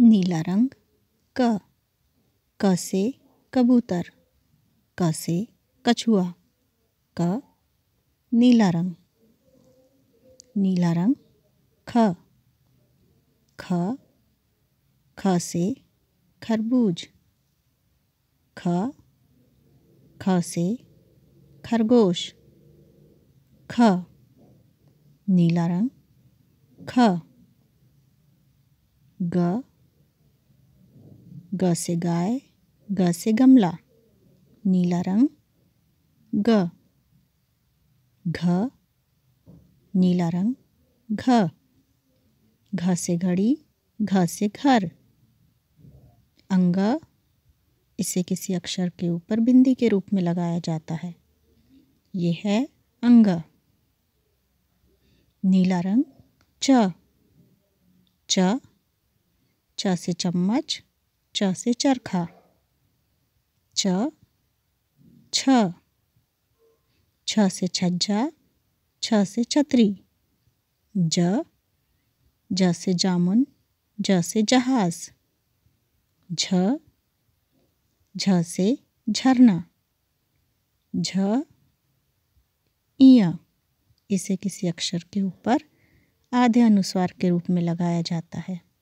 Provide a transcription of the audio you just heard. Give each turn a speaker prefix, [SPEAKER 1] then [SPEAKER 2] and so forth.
[SPEAKER 1] नीला रंग क क से कबूतर क से कछुआ क नीला रंग नीला रंग ख ख ख से खरबूज ख ख से खरगोश ख नीला रंग ख ग ग से गाय ग से गमला नीला रंग ग घ नीला रंग घ घ से घड़ी घ से घर अंग इसे किसी अक्षर के ऊपर बिंदी के रूप में लगाया जाता है ये है अंग नीला रंग च च च से चम्मच च से चरखा च छ छ से छज्जा छ से छतरी ज ज से जामुन ज से जहाज झ झ से झरना झ इया इसे किसी अक्षर के ऊपर आधे अनुस्वार के रूप में लगाया जाता है